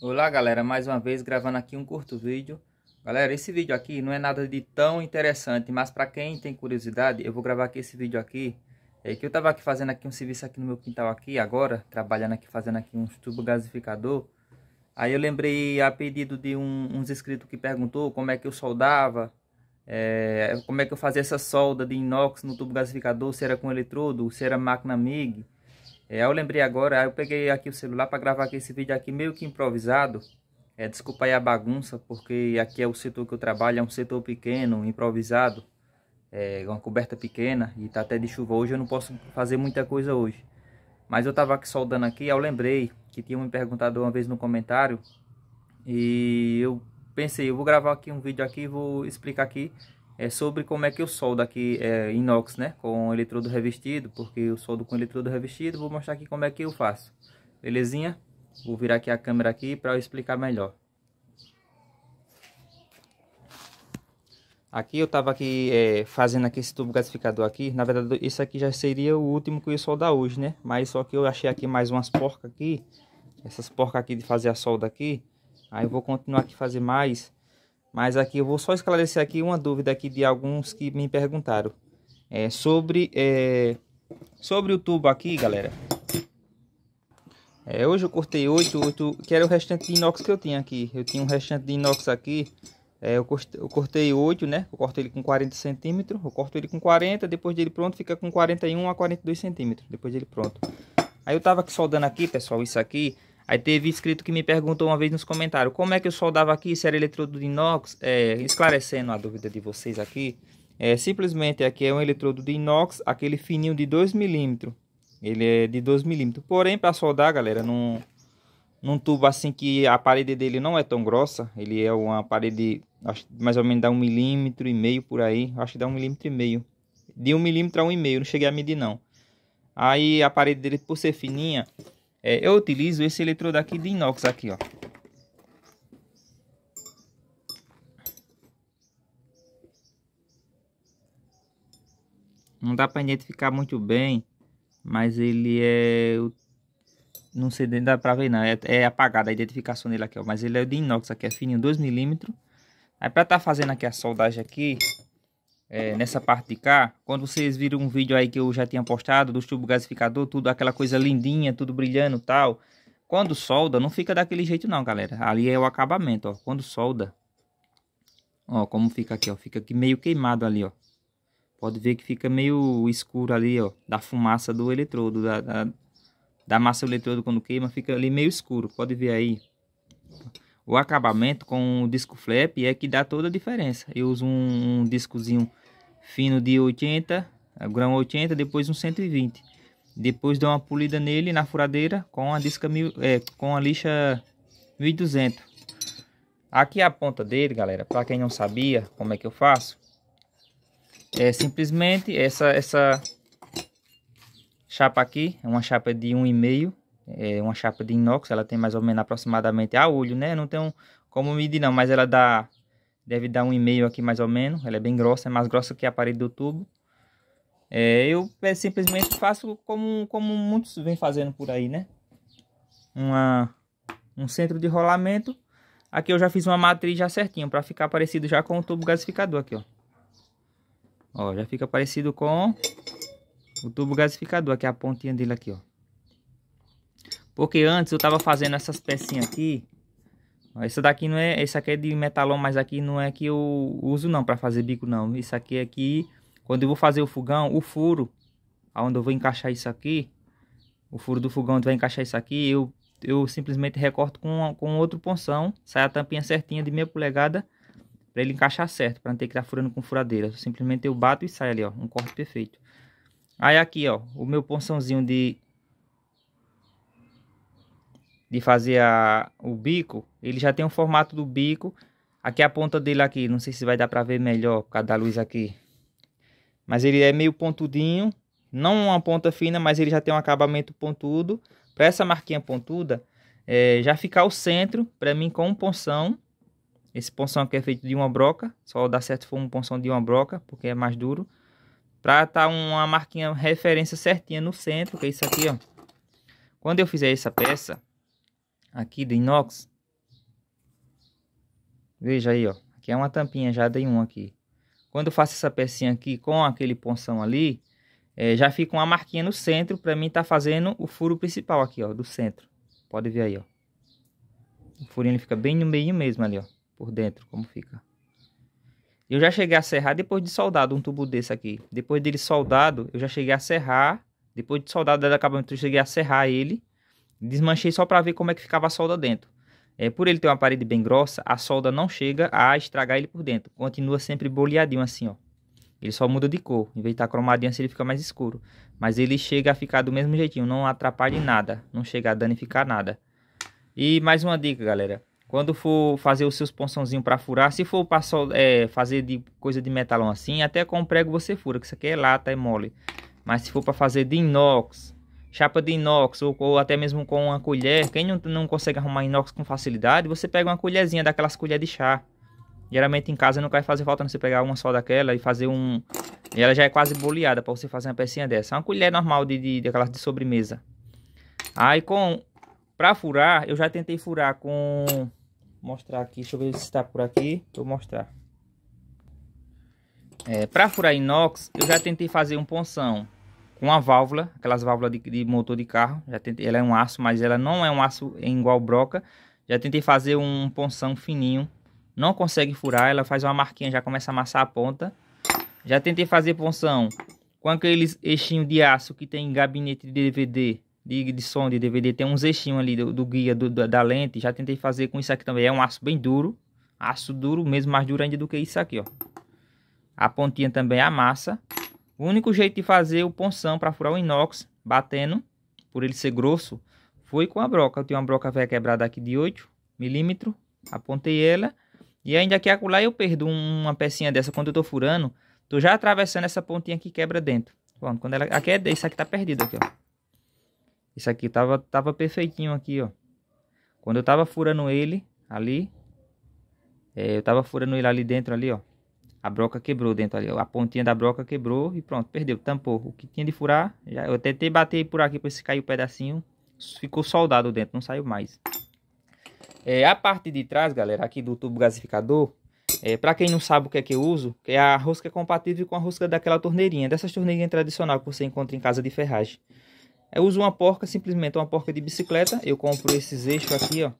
Olá galera, mais uma vez gravando aqui um curto vídeo Galera, esse vídeo aqui não é nada de tão interessante Mas para quem tem curiosidade, eu vou gravar aqui esse vídeo aqui é, Que eu tava aqui fazendo aqui um serviço aqui no meu quintal aqui agora Trabalhando aqui, fazendo aqui um tubo gasificador Aí eu lembrei a pedido de um, uns inscritos que perguntou como é que eu soldava é, Como é que eu fazia essa solda de inox no tubo gasificador Se era com eletrodo, se era máquina MIG é, eu lembrei agora, eu peguei aqui o celular para gravar aqui esse vídeo aqui meio que improvisado. É, desculpa aí a bagunça, porque aqui é o setor que eu trabalho, é um setor pequeno, improvisado. É uma coberta pequena e tá até de chuva hoje, eu não posso fazer muita coisa hoje. Mas eu tava aqui soldando aqui, eu lembrei que tinha me perguntado uma vez no comentário. E eu pensei, eu vou gravar aqui um vídeo aqui, vou explicar aqui é sobre como é que eu soldo aqui é, inox, né? Com eletrodo revestido, porque eu soldo com eletrodo revestido. Vou mostrar aqui como é que eu faço. Belezinha? Vou virar aqui a câmera aqui para eu explicar melhor. Aqui eu estava aqui é, fazendo aqui esse tubo gasificador aqui. Na verdade, esse aqui já seria o último que eu ia soldar hoje, né? Mas só que eu achei aqui mais umas porcas aqui. Essas porcas aqui de fazer a solda aqui. Aí eu vou continuar aqui fazer mais. Mas aqui eu vou só esclarecer aqui uma dúvida aqui de alguns que me perguntaram. É, sobre, é, sobre o tubo aqui, galera. É, hoje eu cortei 8, 8, que era o restante de inox que eu tinha aqui. Eu tinha um restante de inox aqui. É, eu, cortei, eu cortei 8, né? Eu corto ele com 40 centímetros. Eu corto ele com 40, depois dele pronto fica com 41 a 42 centímetros. Depois dele pronto. Aí eu tava aqui soldando aqui, pessoal, isso aqui. Aí teve escrito que me perguntou uma vez nos comentários como é que eu soldava aqui, se era eletrodo de inox, é, esclarecendo a dúvida de vocês aqui. É, simplesmente aqui é um eletrodo de inox, aquele fininho de 2 milímetros. Ele é de 2 milímetros. Porém, para soldar, galera, num, num tubo assim que a parede dele não é tão grossa, ele é uma parede acho, mais ou menos dá 1 um milímetro e meio por aí, acho que dá 1 um milímetro e meio. De 1 um milímetro a 1,5, um e meio, não cheguei a medir não. Aí a parede dele, por ser fininha, é, eu utilizo esse eletrodo aqui de inox aqui, ó. Não dá para identificar muito bem, mas ele é... Não sei, nem dá para ver não, é, é apagada a identificação dele aqui, ó. Mas ele é de inox aqui, é fininho, 2mm. Aí para estar tá fazendo aqui a soldagem aqui, é, nessa parte de cá, quando vocês viram um vídeo aí que eu já tinha postado do tubo gasificador, tudo aquela coisa lindinha, tudo brilhando tal, quando solda não fica daquele jeito não, galera. Ali é o acabamento, ó, quando solda. Ó, como fica aqui, ó, fica aqui meio queimado ali, ó. Pode ver que fica meio escuro ali, ó, da fumaça do eletrodo, da, da, da massa do eletrodo quando queima, fica ali meio escuro, pode ver aí. O acabamento com o disco flap é que dá toda a diferença. Eu uso um, um discozinho fino de 80 grão 80 depois um 120 depois dá uma polida nele na furadeira com a disca mil, é, com a lixa 1200 aqui é a ponta dele galera para quem não sabia como é que eu faço é simplesmente essa essa chapa aqui é uma chapa de um e meio é uma chapa de inox ela tem mais ou menos aproximadamente a ah, olho né não tem um, como medir não mas ela dá deve dar um e-mail aqui mais ou menos. Ela é bem grossa, é mais grossa que a parede do tubo. É, eu é, simplesmente faço como, como muitos vêm fazendo por aí, né? Uma, um centro de rolamento. Aqui eu já fiz uma matriz já certinho, para ficar parecido já com o tubo gasificador aqui, ó. Ó, já fica parecido com o tubo gasificador, aqui é a pontinha dele aqui, ó. Porque antes eu tava fazendo essas pecinhas aqui, esse daqui não é, esse aqui é de metalão, mas aqui não é que eu uso não para fazer bico não. Isso aqui aqui, é quando eu vou fazer o fogão, o furo aonde eu vou encaixar isso aqui, o furo do fogão onde vai encaixar isso aqui, eu eu simplesmente recorto com com outro ponção, sai a tampinha certinha de meia polegada para ele encaixar certo, para não ter que estar tá furando com furadeira. Simplesmente eu bato e sai ali, ó, um corte perfeito. Aí aqui, ó, o meu ponçãozinho de de fazer a, o bico, ele já tem o formato do bico. Aqui a ponta dele aqui, não sei se vai dar para ver melhor por causa da luz aqui. Mas ele é meio pontudinho, não uma ponta fina, mas ele já tem um acabamento pontudo. Para essa marquinha pontuda, é, já ficar o centro, para mim, com um ponção. Esse ponção aqui é feito de uma broca, só dá certo se for um ponção de uma broca, porque é mais duro. Para estar tá uma marquinha referência certinha no centro, que é isso aqui, ó. Quando eu fizer essa peça, aqui do inox. Veja aí, ó. Aqui é uma tampinha, já dei um aqui. Quando eu faço essa pecinha aqui com aquele ponção ali, é, já fica uma marquinha no centro para mim tá fazendo o furo principal aqui, ó, do centro. Pode ver aí, ó. O furinho ele fica bem no meio mesmo ali, ó, por dentro, como fica. Eu já cheguei a serrar depois de soldado um tubo desse aqui. Depois dele soldado, eu já cheguei a serrar. Depois de soldado da acabamento, eu cheguei a serrar ele. Desmanchei só para ver como é que ficava a solda dentro. É, por ele ter uma parede bem grossa, a solda não chega a estragar ele por dentro. Continua sempre boleadinho assim, ó. Ele só muda de cor. Em vez de estar tá cromadinho assim, ele fica mais escuro. Mas ele chega a ficar do mesmo jeitinho, não atrapalha em nada. Não chega a danificar nada. E mais uma dica, galera. Quando for fazer os seus ponçãozinhos para furar, se for pra sol, é, fazer de coisa de metalão assim, até com prego você fura, que isso aqui é lata, é mole. Mas se for para fazer de inox, chapa de inox ou, ou, até mesmo com uma colher, quem não, não consegue arrumar inox com facilidade, você pega uma colherzinha daquelas colheres de chá. Geralmente em casa não vai fazer falta você pegar uma só daquela e fazer um... E ela já é quase boleada para você fazer uma pecinha dessa. É uma colher normal de, de, daquelas de sobremesa. Aí com... Pra furar, eu já tentei furar com... Mostrar aqui, deixa eu ver se está por aqui. Vou mostrar. É, pra furar inox, eu já tentei fazer um ponção com a válvula, aquelas válvulas de, de, motor de carro. Já tentei, ela é um aço, mas ela não é um aço igual broca. Já tentei fazer um ponção fininho, não consegue furar, ela faz uma marquinha, já começa a amassar a ponta. Já tentei fazer ponção com aqueles eixinhos de aço que tem em gabinete de DVD, de, de som de DVD, tem uns eixinhos ali do, do guia do, do, da lente. Já tentei fazer com isso aqui também, é um aço bem duro, aço duro mesmo, mais durante do que isso aqui, ó. A pontinha também amassa. massa. O único jeito de fazer o ponção para furar o inox, batendo, por ele ser grosso, foi com a broca. Eu tenho uma broca velha quebrada aqui de 8 milímetros, apontei ela. E ainda aqui acolá eu perdo uma pecinha dessa quando eu tô furando, tô já atravessando essa pontinha que quebra dentro. Bom, quando ela, aqui é, desse aqui tá perdido aqui, ó. Isso aqui tava, tava perfeitinho aqui, ó. Quando eu tava furando ele, ali, é, eu tava furando ele ali dentro, ali, ó a broca quebrou dentro ali, a pontinha da broca quebrou e pronto, perdeu, tampou. O que tinha de furar, já, eu tentei bater por aqui para esse cair o um pedacinho, ficou soldado dentro, não saiu mais. É, a parte de trás, galera, aqui do tubo gasificador, é, para quem não sabe o que é que eu uso, é a rosca compatível com a rosca daquela torneirinha, dessas torneirinhas tradicional que você encontra em casa de ferragem. Eu uso uma porca, simplesmente uma porca de bicicleta, eu compro esses eixos aqui, ó.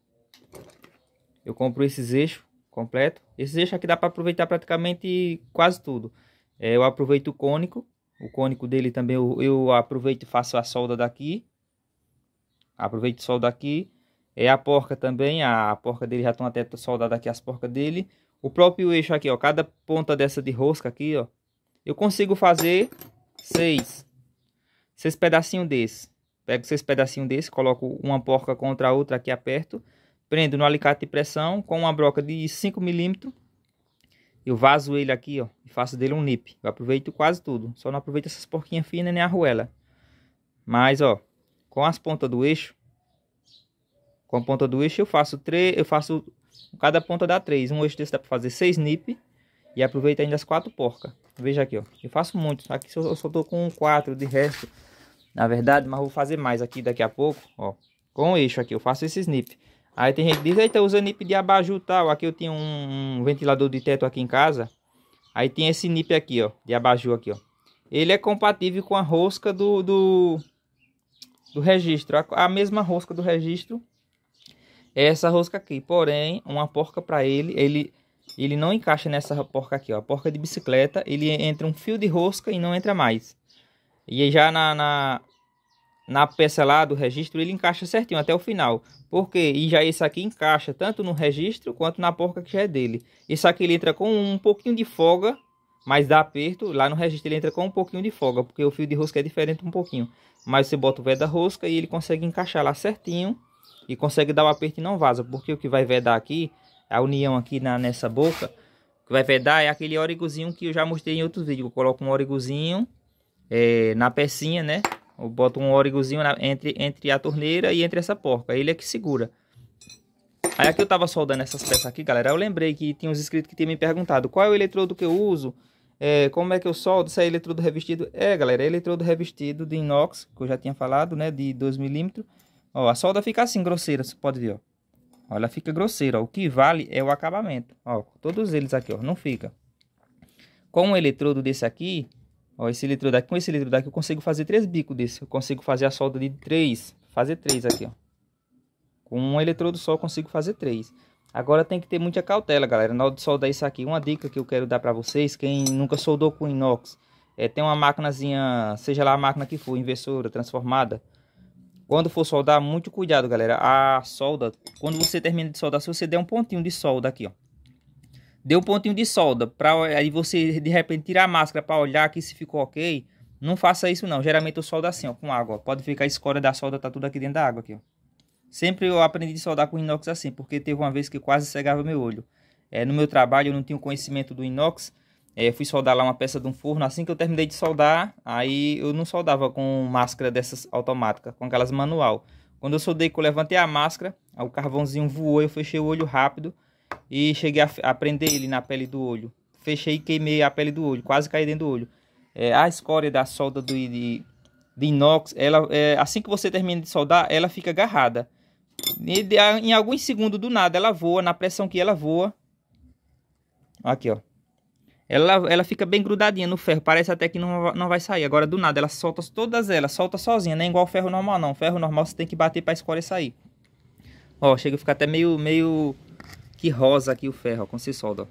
Eu compro esses eixos completo. Esse eixo aqui dá para aproveitar praticamente quase tudo. É, eu aproveito o cônico, o cônico dele também eu, eu aproveito e faço a solda daqui. Aproveito solda aqui. É a porca também, a, a porca dele já estão até soldada aqui as porcas dele. O próprio eixo aqui, ó, cada ponta dessa de rosca aqui, ó, eu consigo fazer seis, seis pedacinhos desse. Pego seis pedacinhos desse, coloco uma porca contra a outra aqui, aperto prendo no alicate de pressão com uma broca de 5 milímetros. Eu vazo ele aqui, ó, e faço dele um nip. Eu aproveito quase tudo, só não aproveito essas porquinhas finas nem a arruela. Mas, ó, com as pontas do eixo, com a ponta do eixo eu faço três, eu faço cada ponta dá três. Um eixo desse dá para fazer seis nip e aproveito ainda as quatro porcas. Veja aqui, ó. Eu faço muito. Aqui eu só tô com quatro de resto, na verdade, mas vou fazer mais aqui daqui a pouco, ó. Com o eixo aqui eu faço esses nip Aí tem gente que diz, eita, usando NIP de abajur tal. Aqui eu tinha um, um ventilador de teto aqui em casa. Aí tem esse NIP aqui, ó, de abajur aqui, ó. Ele é compatível com a rosca do, do, do registro. A, a mesma rosca do registro é essa rosca aqui. Porém, uma porca para ele, ele, ele não encaixa nessa porca aqui, ó. Porca de bicicleta, ele entra um fio de rosca e não entra mais. E já na, na na peça lá do registro, ele encaixa certinho até o final. Porque e já esse aqui encaixa tanto no registro quanto na porca que já é dele. Isso aqui ele entra com um pouquinho de folga, mas dá aperto. Lá no registro ele entra com um pouquinho de folga, porque o fio de rosca é diferente um pouquinho. Mas você bota o veda rosca e ele consegue encaixar lá certinho. E consegue dar o aperto e não vaza, porque o que vai vedar aqui, a união aqui na, nessa boca, que vai vedar é aquele origozinho que eu já mostrei em outros vídeos. Eu coloco um origozinho é, na pecinha, né? eu boto um órigozinho na, entre, entre a torneira e entre essa porca. Ele é que segura. Aí aqui eu tava soldando essas peças aqui, galera. Eu lembrei que tinha uns inscritos que tinham me perguntado qual é o eletrodo que eu uso, é, como é que eu soldo, se é eletrodo revestido. É, galera, é eletrodo revestido de inox, que eu já tinha falado, né, de 2mm. Ó, a solda fica assim, grosseira, você pode ver, ó. ó. Ela fica grosseira, ó. O que vale é o acabamento, ó. Todos eles aqui, ó, não fica. Com um eletrodo desse aqui, Ó, esse litro daqui, com esse litro daqui eu consigo fazer três bicos desse. Eu consigo fazer a solda de três, fazer três aqui, ó. Com um eletrodo só eu consigo fazer três. Agora tem que ter muita cautela, galera, na hora de soldar isso aqui. Uma dica que eu quero dar para vocês, quem nunca soldou com inox, é, tem uma máquinazinha, seja lá a máquina que for, inversora, transformada. Quando for soldar, muito cuidado, galera. A solda, quando você termina de soldar, se você der um pontinho de solda aqui, ó. Dê um pontinho de solda para aí você de repente tirar a máscara para olhar que se ficou ok. Não faça isso não. Geralmente eu soldo assim, ó, com água. Pode ficar a escória da solda tá tudo aqui dentro da água aqui, ó. Sempre eu aprendi a soldar com inox assim, porque teve uma vez que quase cegava meu olho. É, no meu trabalho eu não tinha o conhecimento do inox, é, fui soldar lá uma peça de um forno, assim que eu terminei de soldar, aí eu não soldava com máscara dessas automática, com aquelas manual. Quando eu soldei, que eu levantei a máscara, o carvãozinho voou, eu fechei o olho rápido, e cheguei a, a prender ele na pele do olho. Fechei e queimei a pele do olho, quase caí dentro do olho. É, a escória da solda do, de, de inox, ela, é, assim que você termina de soldar, ela fica agarrada. E de, a, em alguns segundos do nada ela voa, na pressão que ela voa. Aqui, ó. Ela, ela fica bem grudadinha no ferro, parece até que não, não vai sair. Agora, do nada, ela solta todas elas, solta sozinha, não é igual ferro normal não. Ferro normal você tem que bater pra escória sair. Ó, chega a ficar até meio, meio que rosa aqui o ferro, ó, quando você solda. Ó.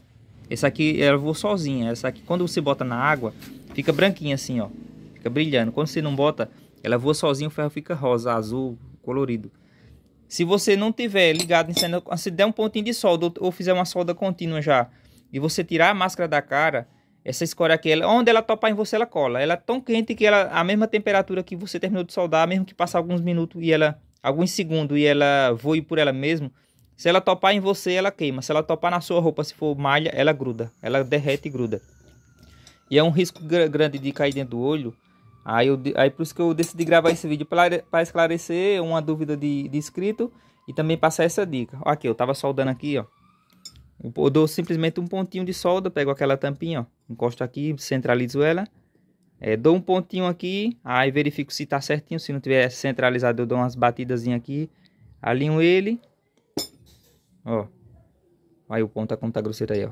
Essa aqui ela voa sozinha, essa aqui quando você bota na água, fica branquinha assim, ó. Fica brilhando. Quando você não bota, ela voa sozinha, o ferro fica rosa, azul, colorido. Se você não tiver ligado, se der um pontinho de solda ou fizer uma solda contínua já, e você tirar a máscara da cara, essa escória aqui, ela, onde ela topar em você, ela cola. Ela é tão quente que ela, a mesma temperatura que você terminou de soldar, mesmo que passar alguns minutos e ela, alguns segundos e ela voe por ela mesmo, se ela topar em você, ela queima. Se ela topar na sua roupa, se for malha, ela gruda. Ela derrete e gruda. E é um risco grande de cair dentro do olho. Aí, eu, aí por isso que eu decidi gravar esse vídeo para esclarecer uma dúvida de, de inscrito e também passar essa dica. aqui, eu tava soldando aqui, ó. Eu dou simplesmente um pontinho de solda, pego aquela tampinha, ó, encosto aqui, centralizo ela. É, dou um pontinho aqui, aí verifico se tá certinho, se não tiver centralizado eu dou umas batidas aqui. Alinho ele, Ó. Aí o ponto, a com tá grosseiro aí, ó.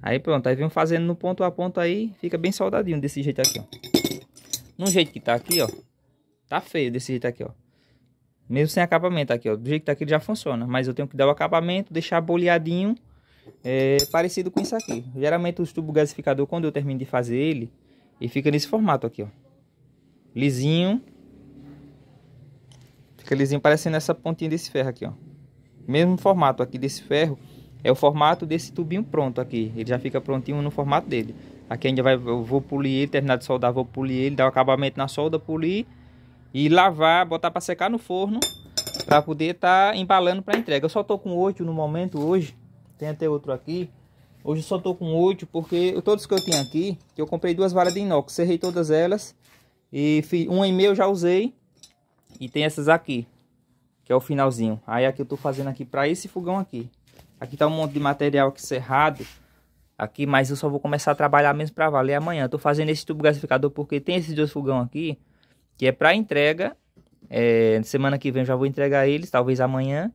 Aí pronto, aí vem fazendo no ponto a ponto aí, fica bem soldadinho desse jeito aqui, ó. No jeito que tá aqui, ó. Tá feio desse jeito aqui, ó. Mesmo sem acabamento aqui, ó. Do jeito que tá aqui ele já funciona. Mas eu tenho que dar o acabamento, deixar boleadinho. É, parecido com isso aqui. Geralmente os tubos gasificador, quando eu termino de fazer ele, ele fica nesse formato aqui, ó. Lisinho. Fica lisinho parecendo essa pontinha desse ferro aqui, ó mesmo formato aqui desse ferro, é o formato desse tubinho pronto aqui. Ele já fica prontinho no formato dele. Aqui gente vai, eu vou polir ele, terminar de soldar, vou polir ele, dar o acabamento na solda, polir e lavar, botar para secar no forno para poder estar tá embalando para entrega. Eu só tô com oito no momento hoje. Tem até outro aqui. Hoje eu só tô com oito porque todos que eu tenho aqui, eu comprei duas varas de inox, serrei todas elas e um e meio já usei e tem essas aqui que é o finalzinho. Aí aqui eu tô fazendo aqui para esse fogão aqui. Aqui tá um monte de material aqui cerrado. Aqui, mas eu só vou começar a trabalhar mesmo para valer amanhã. Eu tô fazendo esse tubo gasificador porque tem esses dois fogão aqui, que é para entrega. É, semana que vem eu já vou entregar eles, talvez amanhã.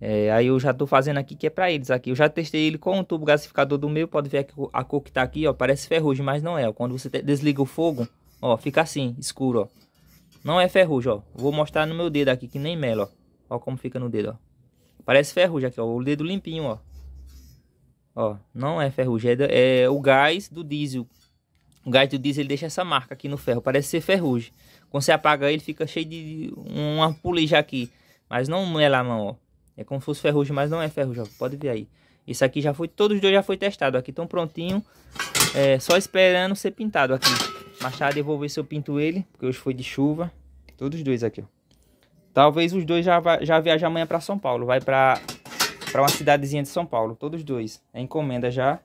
É, aí eu já tô fazendo aqui que é para eles aqui. Eu já testei ele com o tubo gasificador do meu, pode ver que a cor que tá aqui, ó, parece ferrugem, mas não é. Quando você desliga o fogo, ó, fica assim, escuro, ó. Não é ferrugem, ó. Vou mostrar no meu dedo aqui que nem melo, ó. Ó como fica no dedo, ó. Parece ferrugem aqui, ó. O dedo limpinho, ó. Ó, não é ferrugem, é, é, o gás do diesel. O gás do diesel ele deixa essa marca aqui no ferro, parece ser ferrugem. Quando você apaga ele, fica cheio de uma polija aqui. Mas não é lá não, ó. É como se fosse ferrugem, mas não é ferrugem, ó. Pode ver aí. Isso aqui já foi, todos os dois já foi testado. Aqui estão prontinho, é, só esperando ser pintado aqui. Machado, eu vou ver se eu pinto ele, porque hoje foi de chuva. Todos os dois aqui, ó. Talvez os dois já, já viajem amanhã para São Paulo. Vai para uma cidadezinha de São Paulo. Todos dois. É encomenda já.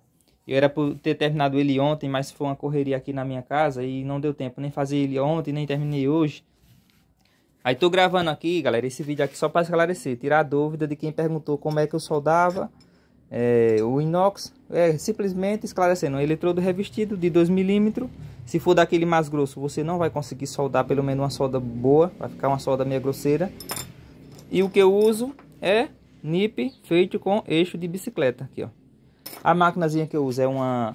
Eu era por ter terminado ele ontem, mas foi uma correria aqui na minha casa e não deu tempo nem fazer ele ontem, nem terminei hoje. Aí tô gravando aqui, galera, esse vídeo aqui só para esclarecer, tirar a dúvida de quem perguntou como é que eu soldava é, o inox. É simplesmente esclarecendo, um é eletrodo revestido de 2 milímetros se for daquele mais grosso, você não vai conseguir soldar pelo menos uma solda boa. Vai ficar uma solda meio grosseira. E o que eu uso é nip feito com eixo de bicicleta. Aqui, ó. A maquinazinha que eu uso é uma...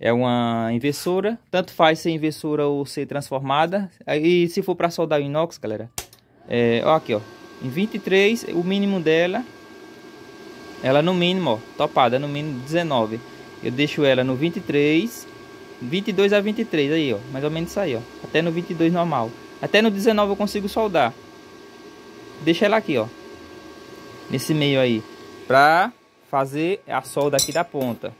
É uma inversora. Tanto faz ser inversora ou ser transformada. E se for para soldar o inox, galera... É, ó aqui, ó. Em 23, o mínimo dela... Ela no mínimo, ó. Topada, no mínimo 19. Eu deixo ela no 23 22 a 23 aí, ó. Mais ou menos isso aí, ó. Até no 22 normal. Até no 19 eu consigo soldar. Deixa ela aqui, ó. Nesse meio aí. Pra fazer a solda aqui da ponta.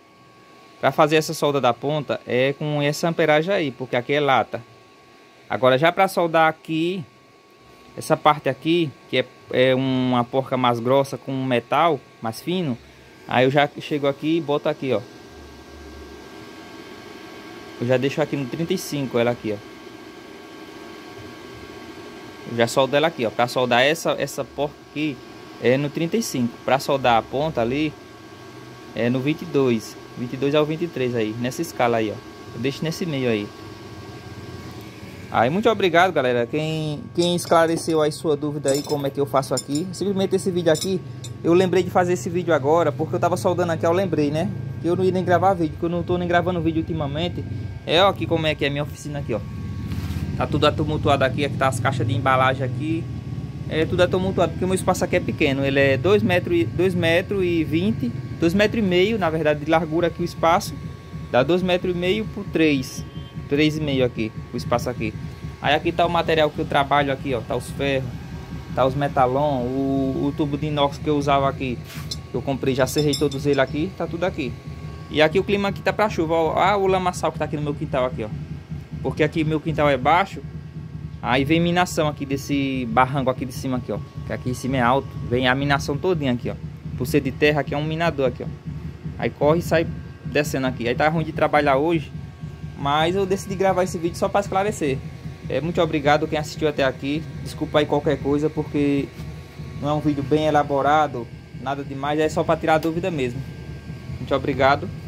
Pra fazer essa solda da ponta é com essa amperagem aí, porque aqui é lata. Agora já pra soldar aqui, essa parte aqui, que é, é uma porca mais grossa com metal mais fino, aí eu já chego aqui e boto aqui, ó. Eu já deixo aqui no 35 ela aqui, ó. Eu já soldo ela aqui, ó. Pra soldar essa, essa porca aqui é no 35. Pra soldar a ponta ali é no 22. 22 ao 23 aí, nessa escala aí, ó. Eu deixo nesse meio aí. Aí, muito obrigado, galera. Quem, quem esclareceu aí sua dúvida aí, como é que eu faço aqui. Simplesmente esse vídeo aqui, eu lembrei de fazer esse vídeo agora, porque eu tava soldando aqui, eu lembrei, né? Que eu não ia nem gravar vídeo, que eu não tô nem gravando vídeo ultimamente. É, ó, aqui como é que é a minha oficina aqui, ó. Tá tudo atumultuado aqui, aqui tá as caixas de embalagem aqui. É tudo atumultuado, porque o meu espaço aqui é pequeno. Ele é 2 metros, 2 metros e 20, 2 metros e meio, na verdade, de largura aqui o espaço. Dá 2 metros e meio por 3, 3 e meio aqui, o espaço aqui. Aí aqui tá o material que eu trabalho aqui, ó, tá os ferros, tá os metalon, o, o tubo de inox que eu usava aqui. Eu comprei, já serrei todos eles aqui, tá tudo aqui. E aqui o clima aqui tá para chuva. Ó, ah, o lamaçal que tá aqui no meu quintal aqui, ó. Porque aqui meu quintal é baixo. Aí vem minação aqui desse barranco aqui de cima aqui, ó. Que aqui em cima é alto. Vem a minação todinha aqui, ó. Por ser de terra aqui é um minador aqui, ó. Aí corre e sai descendo aqui. Aí tá ruim de trabalhar hoje. Mas eu decidi gravar esse vídeo só para esclarecer. É, muito obrigado quem assistiu até aqui. Desculpa aí qualquer coisa, porque não é um vídeo bem elaborado. Nada demais, é só para tirar dúvida mesmo. Muito obrigado.